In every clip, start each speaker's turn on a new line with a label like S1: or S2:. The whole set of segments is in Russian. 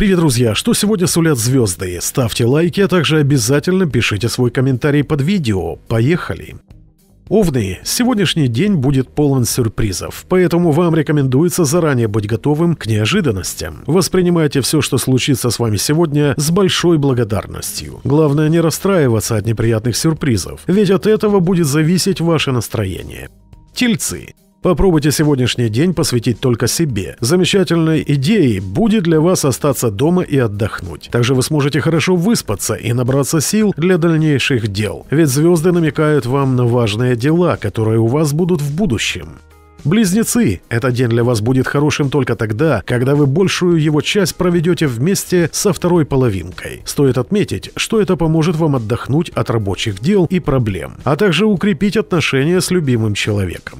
S1: Привет, друзья! Что сегодня сулят звезды? Ставьте лайки, а также обязательно пишите свой комментарий под видео. Поехали! Овны, сегодняшний день будет полон сюрпризов, поэтому вам рекомендуется заранее быть готовым к неожиданностям. Воспринимайте все, что случится с вами сегодня, с большой благодарностью. Главное не расстраиваться от неприятных сюрпризов, ведь от этого будет зависеть ваше настроение. Тельцы. Попробуйте сегодняшний день посвятить только себе. Замечательной идеей будет для вас остаться дома и отдохнуть. Также вы сможете хорошо выспаться и набраться сил для дальнейших дел, ведь звезды намекают вам на важные дела, которые у вас будут в будущем. Близнецы, этот день для вас будет хорошим только тогда, когда вы большую его часть проведете вместе со второй половинкой. Стоит отметить, что это поможет вам отдохнуть от рабочих дел и проблем, а также укрепить отношения с любимым человеком.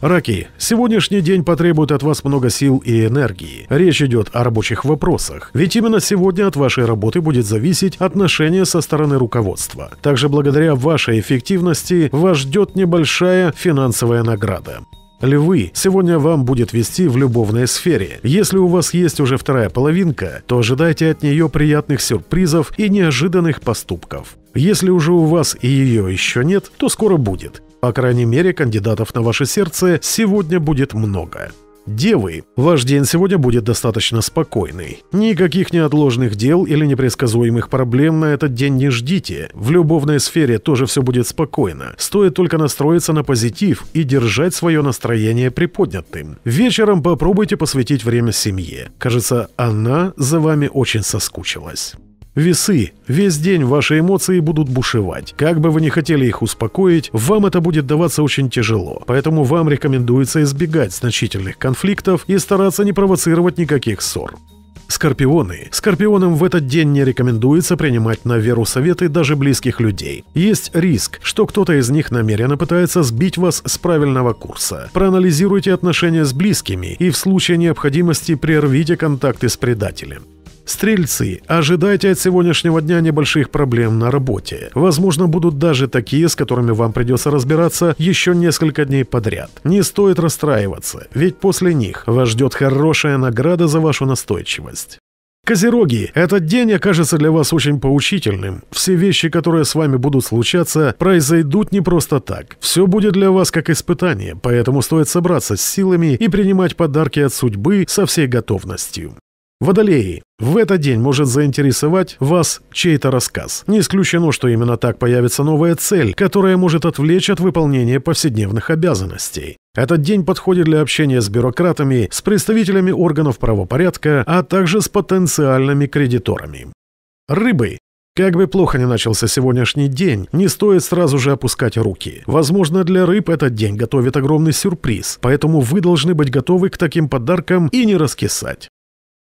S1: Раки, сегодняшний день потребует от вас много сил и энергии. Речь идет о рабочих вопросах. Ведь именно сегодня от вашей работы будет зависеть отношение со стороны руководства. Также благодаря вашей эффективности вас ждет небольшая финансовая награда. Львы, сегодня вам будет вести в любовной сфере. Если у вас есть уже вторая половинка, то ожидайте от нее приятных сюрпризов и неожиданных поступков. Если уже у вас и ее еще нет, то скоро будет. По крайней мере, кандидатов на ваше сердце сегодня будет много. Девы, ваш день сегодня будет достаточно спокойный. Никаких неотложных дел или непредсказуемых проблем на этот день не ждите. В любовной сфере тоже все будет спокойно. Стоит только настроиться на позитив и держать свое настроение приподнятым. Вечером попробуйте посвятить время семье. Кажется, она за вами очень соскучилась. Весы. Весь день ваши эмоции будут бушевать. Как бы вы ни хотели их успокоить, вам это будет даваться очень тяжело. Поэтому вам рекомендуется избегать значительных конфликтов и стараться не провоцировать никаких ссор. Скорпионы. Скорпионам в этот день не рекомендуется принимать на веру советы даже близких людей. Есть риск, что кто-то из них намеренно пытается сбить вас с правильного курса. Проанализируйте отношения с близкими и в случае необходимости прервите контакты с предателем. Стрельцы, ожидайте от сегодняшнего дня небольших проблем на работе. Возможно, будут даже такие, с которыми вам придется разбираться еще несколько дней подряд. Не стоит расстраиваться, ведь после них вас ждет хорошая награда за вашу настойчивость. Козероги, этот день окажется для вас очень поучительным. Все вещи, которые с вами будут случаться, произойдут не просто так. Все будет для вас как испытание, поэтому стоит собраться с силами и принимать подарки от судьбы со всей готовностью. Водолеи, в этот день может заинтересовать вас чей-то рассказ. Не исключено, что именно так появится новая цель, которая может отвлечь от выполнения повседневных обязанностей. Этот день подходит для общения с бюрократами, с представителями органов правопорядка, а также с потенциальными кредиторами. Рыбы. Как бы плохо ни начался сегодняшний день, не стоит сразу же опускать руки. Возможно, для рыб этот день готовит огромный сюрприз, поэтому вы должны быть готовы к таким подаркам и не раскисать.